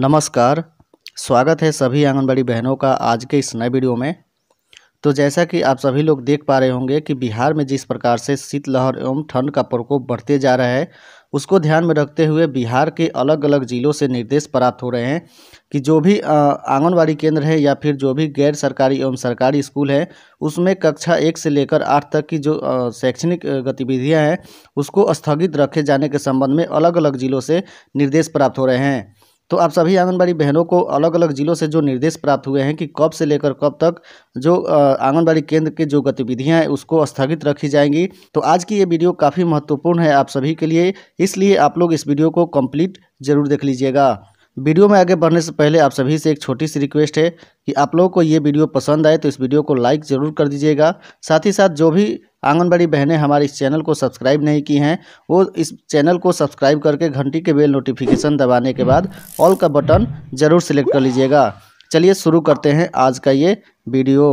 नमस्कार स्वागत है सभी आंगनबाड़ी बहनों का आज के इस नए वीडियो में तो जैसा कि आप सभी लोग देख पा रहे होंगे कि बिहार में जिस प्रकार से शीतलहर एवं ठंड का प्रकोप बढ़ते जा रहा है उसको ध्यान में रखते हुए बिहार के अलग अलग ज़िलों से निर्देश प्राप्त हो रहे हैं कि जो भी आंगनबाड़ी केंद्र है या फिर जो भी गैर सरकारी एवं सरकारी स्कूल है उसमें कक्षा एक से लेकर आठ तक की जो शैक्षणिक गतिविधियाँ हैं उसको स्थगित रखे जाने के संबंध में अलग अलग ज़िलों से निर्देश प्राप्त हो रहे हैं तो आप सभी आंगनबाड़ी बहनों को अलग अलग जिलों से जो निर्देश प्राप्त हुए हैं कि कब से लेकर कब तक जो आंगनबाड़ी केंद्र के जो गतिविधियां हैं उसको स्थगित रखी जाएंगी तो आज की ये वीडियो काफ़ी महत्वपूर्ण है आप सभी के लिए इसलिए आप लोग इस वीडियो को कंप्लीट जरूर देख लीजिएगा वीडियो में आगे बढ़ने से पहले आप सभी से एक छोटी सी रिक्वेस्ट है कि आप लोगों को ये वीडियो पसंद आए तो इस वीडियो को लाइक ज़रूर कर दीजिएगा साथ ही साथ जो भी आंगनबाड़ी बहनें हमारे इस चैनल को सब्सक्राइब नहीं की हैं वो इस चैनल को सब्सक्राइब करके घंटी के बेल नोटिफिकेशन दबाने के बाद ऑल का बटन ज़रूर सेलेक्ट कर लीजिएगा चलिए शुरू करते हैं आज का ये वीडियो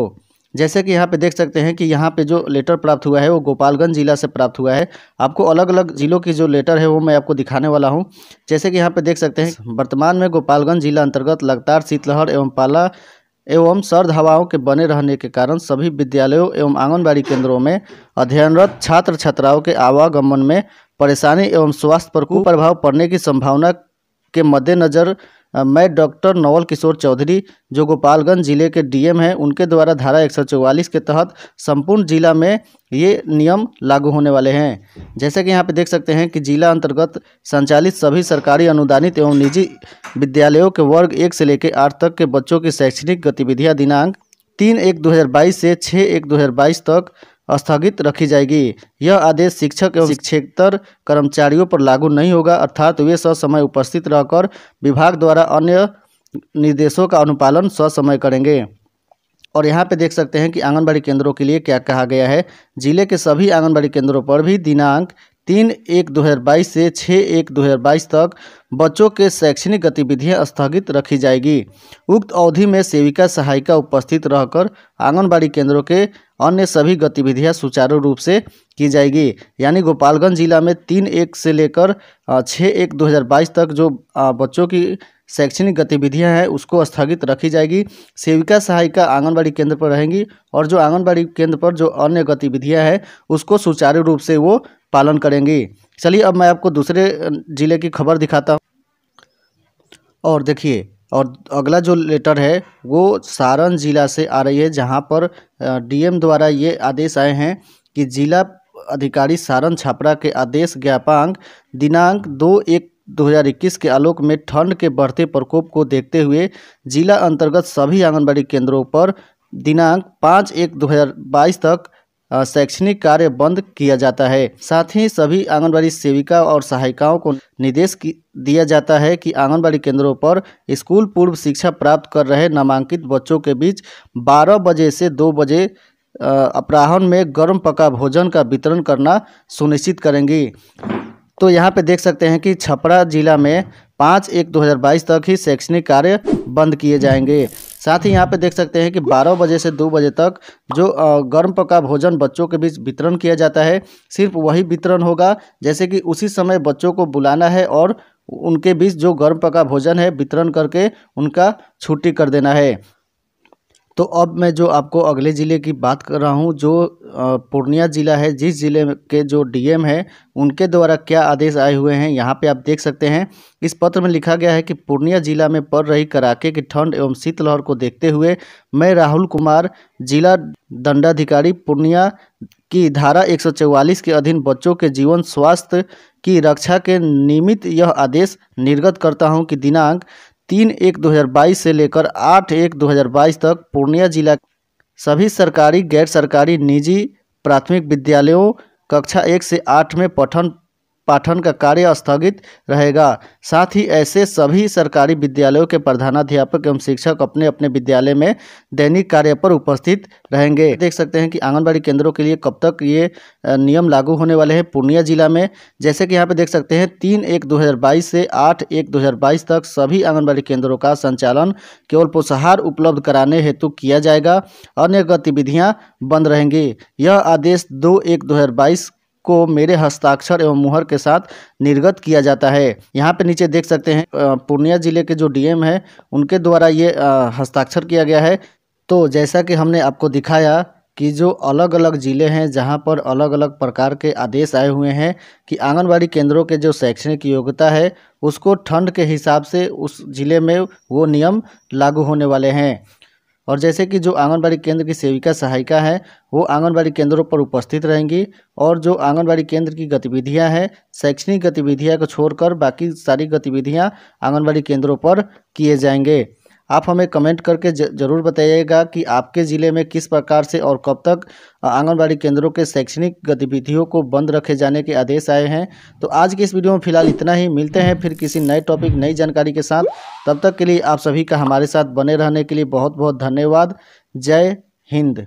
जैसे कि यहाँ पे देख सकते हैं कि यहाँ पे जो लेटर प्राप्त हुआ है वो गोपालगंज जिला से प्राप्त हुआ है आपको अलग अलग ज़िलों की जो लेटर है वो मैं आपको दिखाने वाला हूँ जैसे कि यहाँ पे देख सकते हैं वर्तमान में गोपालगंज जिला अंतर्गत लगातार शीतलहर एवं पाला एवं सर्द हवाओं के बने रहने के कारण सभी विद्यालयों एवं आंगनबाड़ी केंद्रों में अध्ययनरत छात्र छात्राओं के आवागमन में परेशानी एवं स्वास्थ्य पर कुप्रभाव पड़ने की संभावना के मद्देनज़र मैं डॉक्टर नवल किशोर चौधरी जो गोपालगंज जिले के डीएम हैं उनके द्वारा धारा एक के तहत संपूर्ण जिला में ये नियम लागू होने वाले हैं जैसे कि यहाँ पे देख सकते हैं कि जिला अंतर्गत संचालित सभी सरकारी अनुदानित एवं निजी विद्यालयों के वर्ग एक से लेकर आठ तक के बच्चों की शैक्षणिक गतिविधियाँ दिनांक तीन एक दो से छः एक दो तक स्थगित रखी जाएगी यह आदेश शिक्षक एवं शिक्षेतर कर्मचारियों पर लागू नहीं होगा अर्थात वे ससमय उपस्थित रहकर विभाग द्वारा अन्य निर्देशों का अनुपालन ससमय करेंगे और यहाँ पे देख सकते हैं कि आंगनबाड़ी केंद्रों के लिए क्या कहा गया है जिले के सभी आंगनबाड़ी केंद्रों पर भी दिनांक तीन एक बाईस से छः एक बाईस तक बच्चों के शैक्षणिक गतिविधियां स्थगित रखी जाएगी उक्त अवधि में सेविका सहायिका उपस्थित रहकर आंगनबाड़ी केंद्रों के अन्य सभी गतिविधियां सुचारू रूप से की जाएगी यानी गोपालगंज जिला में तीन एक से लेकर छः एक बाईस तक जो बच्चों की शैक्षणिक गतिविधियां हैं उसको स्थगित रखी जाएगी सेविका सहायिका आंगनबाड़ी केंद्र पर रहेंगी और जो आंगनबाड़ी केंद्र पर जो अन्य गतिविधियां हैं उसको सुचारू रूप से वो पालन करेंगी चलिए अब मैं आपको दूसरे ज़िले की खबर दिखाता हूँ और देखिए और अगला जो लेटर है वो सारण जिला से आ रही है जहाँ पर डीएम द्वारा ये आदेश आए हैं कि जिला अधिकारी सारण छापरा के आदेश ज्ञापांक दिनांक दो एक 2021 के आलोक में ठंड के बढ़ते प्रकोप को देखते हुए जिला अंतर्गत सभी आंगनबाड़ी केंद्रों पर दिनांक पाँच एक 2022 तक शैक्षणिक कार्य बंद किया जाता है साथ ही सभी आंगनबाड़ी सेविका और सहायिकाओं को निर्देश दिया जाता है कि आंगनबाड़ी केंद्रों पर स्कूल पूर्व शिक्षा प्राप्त कर रहे नामांकित बच्चों के बीच 12 बजे से 2 बजे अपराहन में गर्म पका भोजन का वितरण करना सुनिश्चित करेंगी तो यहाँ पे देख सकते हैं कि छपरा जिला में पाँच एक 2022 तक ही शैक्षणिक कार्य बंद किए जाएंगे साथ ही यहाँ पे देख सकते हैं कि 12 बजे से 2 बजे तक जो गर्म पका भोजन बच्चों के बीच वितरण किया जाता है सिर्फ वही वितरण होगा जैसे कि उसी समय बच्चों को बुलाना है और उनके बीच जो गर्म पका भोजन है वितरण करके उनका छुट्टी कर देना है तो अब मैं जो आपको अगले ज़िले की बात कर रहा हूँ जो पूर्णिया ज़िला है जिस ज़िले के जो डीएम है उनके द्वारा क्या आदेश आए हुए हैं यहाँ पे आप देख सकते हैं इस पत्र में लिखा गया है कि पूर्णिया जिला में पड़ रही कड़ाके की ठंड एवं शीतलहर को देखते हुए मैं राहुल कुमार जिला दंडाधिकारी पूर्णिया की धारा एक के अधीन बच्चों के जीवन स्वास्थ्य की रक्षा के निमित्त यह आदेश निर्गत करता हूं कि दिनांक तीन एक 2022 से लेकर आठ एक 2022 तक पूर्णिया जिला सभी सरकारी गैर सरकारी निजी प्राथमिक विद्यालयों कक्षा एक से आठ में पठन पाठन का कार्य स्थगित रहेगा साथ ही ऐसे सभी सरकारी विद्यालयों के प्रधानाध्यापक एवं शिक्षक अपने अपने विद्यालय में दैनिक कार्य पर उपस्थित रहेंगे देख सकते हैं कि आंगनबाड़ी केंद्रों के लिए कब तक ये नियम लागू होने वाले हैं पूर्णिया जिला में जैसे कि यहाँ पे देख सकते हैं तीन एक दो से आठ एक दो तक सभी आंगनबाड़ी केंद्रों का संचालन केवल पोषाहार उपलब्ध कराने हेतु किया जाएगा अन्य गतिविधियाँ बंद रहेंगी यह आदेश दो एक दो को मेरे हस्ताक्षर एवं मुहर के साथ निर्गत किया जाता है यहाँ पे नीचे देख सकते हैं पूर्णिया जिले के जो डीएम है उनके द्वारा ये हस्ताक्षर किया गया है तो जैसा कि हमने आपको दिखाया कि जो अलग अलग ज़िले हैं जहाँ पर अलग अलग प्रकार के आदेश आए हुए हैं कि आंगनबाड़ी केंद्रों के जो शैक्षणिक योग्यता है उसको ठंड के हिसाब से उस ज़िले में वो नियम लागू होने वाले हैं और जैसे कि जो आंगनबाड़ी केंद्र की सेविका सहायिका है वो आंगनबाड़ी केंद्रों पर उपस्थित रहेंगी और जो आंगनबाड़ी केंद्र की गतिविधियां हैं शैक्षणिक गतिविधियां को छोड़कर बाकी सारी गतिविधियां आंगनबाड़ी केंद्रों पर किए जाएंगे आप हमें कमेंट करके ज़रूर बताइएगा कि आपके ज़िले में किस प्रकार से और कब तक आंगनबाड़ी केंद्रों के शैक्षणिक गतिविधियों को बंद रखे जाने के आदेश आए हैं तो आज की इस वीडियो में फिलहाल इतना ही मिलते हैं फिर किसी नए टॉपिक नई जानकारी के साथ तब तक के लिए आप सभी का हमारे साथ बने रहने के लिए बहुत बहुत धन्यवाद जय हिंद